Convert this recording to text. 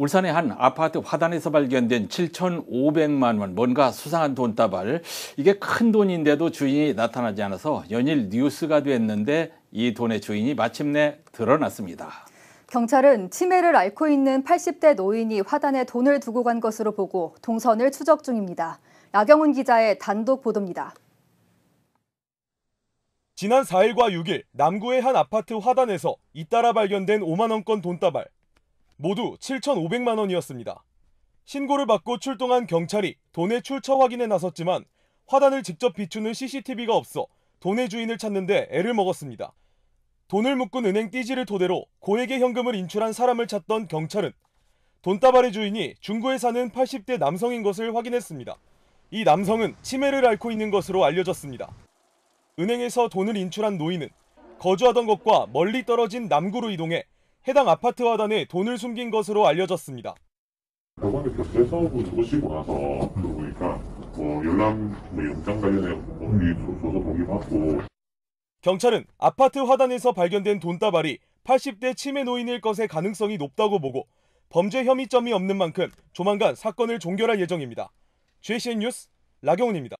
울산의 한 아파트 화단에서 발견된 7,500만 원, 뭔가 수상한 돈다발. 이게 큰 돈인데도 주인이 나타나지 않아서 연일 뉴스가 됐는데 이 돈의 주인이 마침내 드러났습니다. 경찰은 치매를 앓고 있는 80대 노인이 화단에 돈을 두고 간 것으로 보고 동선을 추적 중입니다. 나경훈 기자의 단독 보도입니다. 지난 4일과 6일 남구의 한 아파트 화단에서 잇따라 발견된 5만 원권 돈다발. 모두 7,500만 원이었습니다. 신고를 받고 출동한 경찰이 돈의 출처 확인에 나섰지만 화단을 직접 비추는 CCTV가 없어 돈의 주인을 찾는데 애를 먹었습니다. 돈을 묶은 은행 띠지를 토대로 고액의 현금을 인출한 사람을 찾던 경찰은 돈다발의 주인이 중구에 사는 80대 남성인 것을 확인했습니다. 이 남성은 치매를 앓고 있는 것으로 알려졌습니다. 은행에서 돈을 인출한 노인은 거주하던 곳과 멀리 떨어진 남구로 이동해 해당 아파트 화단에 돈을 숨긴 것으로 알려졌습니다. 법원에 경제 사업을 적시고 나서 그러니까 뭐 열람 뭐 영장 관련해 공리 조서 동의받고 경찰은 아파트 화단에서 발견된 돈다발이 80대 치매 노인일 것의 가능성이 높다고 보고 범죄 혐의점이 없는 만큼 조만간 사건을 종결할 예정입니다. JCN 뉴스 라경훈입니다.